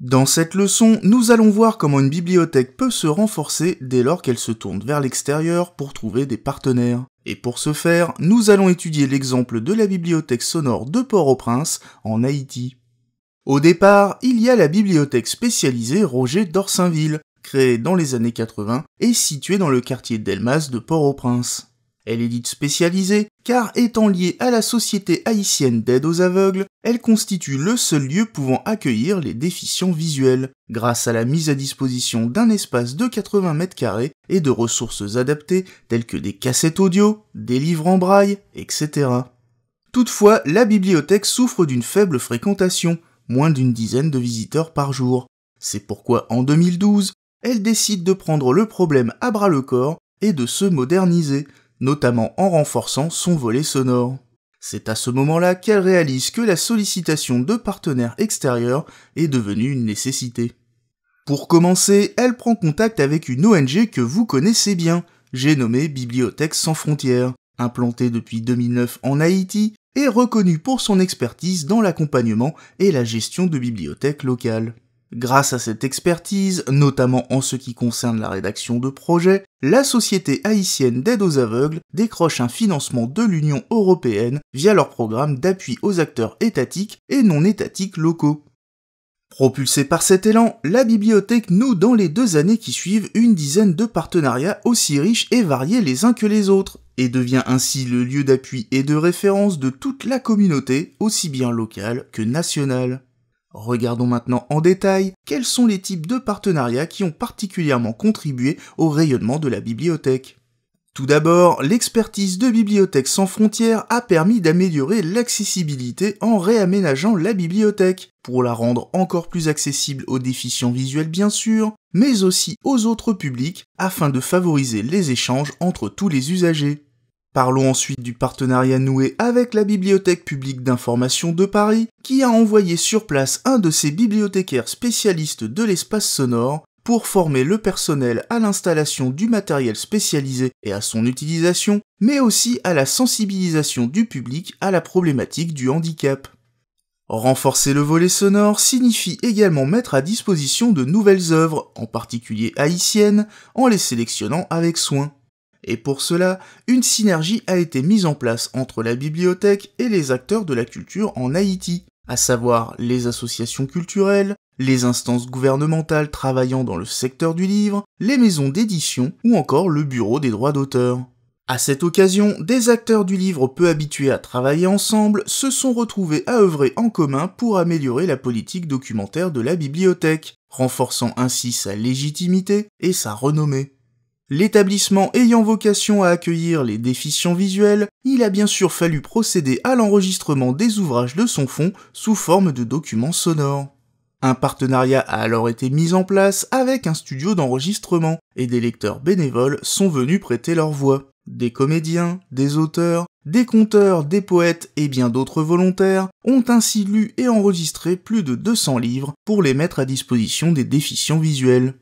Dans cette leçon, nous allons voir comment une bibliothèque peut se renforcer dès lors qu'elle se tourne vers l'extérieur pour trouver des partenaires. Et pour ce faire, nous allons étudier l'exemple de la bibliothèque sonore de Port-au-Prince en Haïti. Au départ, il y a la bibliothèque spécialisée Roger d'Orsainville, créée dans les années 80 et située dans le quartier d'Elmas de Port-au-Prince. Elle est dite spécialisée, car étant liée à la Société haïtienne d'aide aux aveugles, elle constitue le seul lieu pouvant accueillir les déficients visuels. Grâce à la mise à disposition d'un espace de 80 mètres carrés et de ressources adaptées telles que des cassettes audio, des livres en braille, etc. Toutefois, la bibliothèque souffre d'une faible fréquentation, moins d'une dizaine de visiteurs par jour. C'est pourquoi en 2012, elle décide de prendre le problème à bras le corps et de se moderniser, notamment en renforçant son volet sonore. C'est à ce moment-là qu'elle réalise que la sollicitation de partenaires extérieurs est devenue une nécessité. Pour commencer, elle prend contact avec une ONG que vous connaissez bien, j'ai nommé Bibliothèque sans frontières, implantée depuis 2009 en Haïti et reconnue pour son expertise dans l'accompagnement et la gestion de bibliothèques locales. Grâce à cette expertise, notamment en ce qui concerne la rédaction de projets, la Société haïtienne d'aide aux aveugles décroche un financement de l'Union européenne via leur programme d'appui aux acteurs étatiques et non étatiques locaux. Propulsée par cet élan, la bibliothèque noue dans les deux années qui suivent une dizaine de partenariats aussi riches et variés les uns que les autres, et devient ainsi le lieu d'appui et de référence de toute la communauté, aussi bien locale que nationale. Regardons maintenant en détail quels sont les types de partenariats qui ont particulièrement contribué au rayonnement de la bibliothèque. Tout d'abord, l'expertise de Bibliothèques sans frontières a permis d'améliorer l'accessibilité en réaménageant la bibliothèque, pour la rendre encore plus accessible aux déficients visuels bien sûr, mais aussi aux autres publics, afin de favoriser les échanges entre tous les usagers. Parlons ensuite du partenariat noué avec la Bibliothèque publique d'information de Paris, qui a envoyé sur place un de ses bibliothécaires spécialistes de l'espace sonore pour former le personnel à l'installation du matériel spécialisé et à son utilisation, mais aussi à la sensibilisation du public à la problématique du handicap. Renforcer le volet sonore signifie également mettre à disposition de nouvelles œuvres, en particulier haïtiennes, en les sélectionnant avec soin. Et pour cela, une synergie a été mise en place entre la bibliothèque et les acteurs de la culture en Haïti, à savoir les associations culturelles, les instances gouvernementales travaillant dans le secteur du livre, les maisons d'édition ou encore le bureau des droits d'auteur. À cette occasion, des acteurs du livre peu habitués à travailler ensemble se sont retrouvés à œuvrer en commun pour améliorer la politique documentaire de la bibliothèque, renforçant ainsi sa légitimité et sa renommée. L'établissement ayant vocation à accueillir les déficients visuels, il a bien sûr fallu procéder à l'enregistrement des ouvrages de son fond sous forme de documents sonores. Un partenariat a alors été mis en place avec un studio d'enregistrement et des lecteurs bénévoles sont venus prêter leur voix. Des comédiens, des auteurs, des conteurs, des poètes et bien d'autres volontaires ont ainsi lu et enregistré plus de 200 livres pour les mettre à disposition des déficients visuels.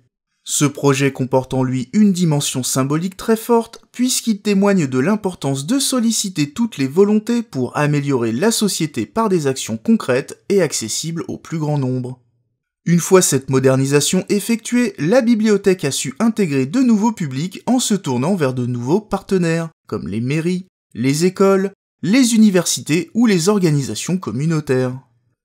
Ce projet comporte en lui une dimension symbolique très forte, puisqu'il témoigne de l'importance de solliciter toutes les volontés pour améliorer la société par des actions concrètes et accessibles au plus grand nombre. Une fois cette modernisation effectuée, la bibliothèque a su intégrer de nouveaux publics en se tournant vers de nouveaux partenaires, comme les mairies, les écoles, les universités ou les organisations communautaires.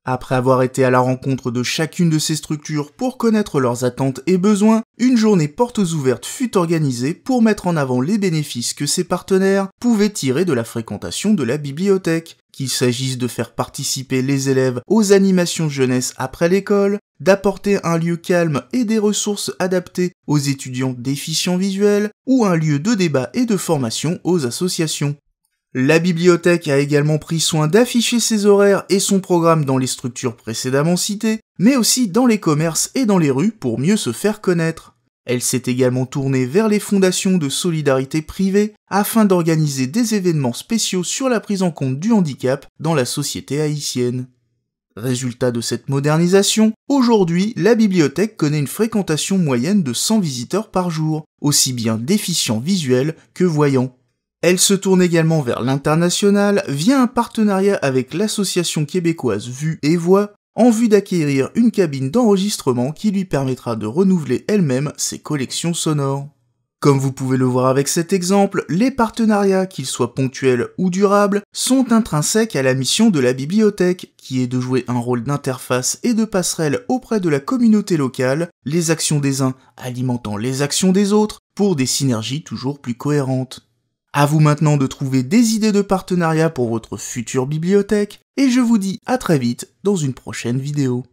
Après avoir été à la rencontre de chacune de ces structures pour connaître leurs attentes et besoins, une journée portes ouvertes fut organisée pour mettre en avant les bénéfices que ces partenaires pouvaient tirer de la fréquentation de la bibliothèque, qu'il s'agisse de faire participer les élèves aux animations jeunesse après l'école, d'apporter un lieu calme et des ressources adaptées aux étudiants déficients visuels, ou un lieu de débat et de formation aux associations. La bibliothèque a également pris soin d'afficher ses horaires et son programme dans les structures précédemment citées, mais aussi dans les commerces et dans les rues pour mieux se faire connaître. Elle s'est également tournée vers les fondations de solidarité privée afin d'organiser des événements spéciaux sur la prise en compte du handicap dans la société haïtienne. Résultat de cette modernisation, aujourd'hui la bibliothèque connaît une fréquentation moyenne de 100 visiteurs par jour, aussi bien déficients visuels que voyants. Elle se tourne également vers l'international via un partenariat avec l'association québécoise Vue et Voix en vue d'acquérir une cabine d'enregistrement qui lui permettra de renouveler elle-même ses collections sonores. Comme vous pouvez le voir avec cet exemple, les partenariats, qu'ils soient ponctuels ou durables, sont intrinsèques à la mission de la bibliothèque, qui est de jouer un rôle d'interface et de passerelle auprès de la communauté locale, les actions des uns alimentant les actions des autres, pour des synergies toujours plus cohérentes. À vous maintenant de trouver des idées de partenariat pour votre future bibliothèque, et je vous dis à très vite dans une prochaine vidéo.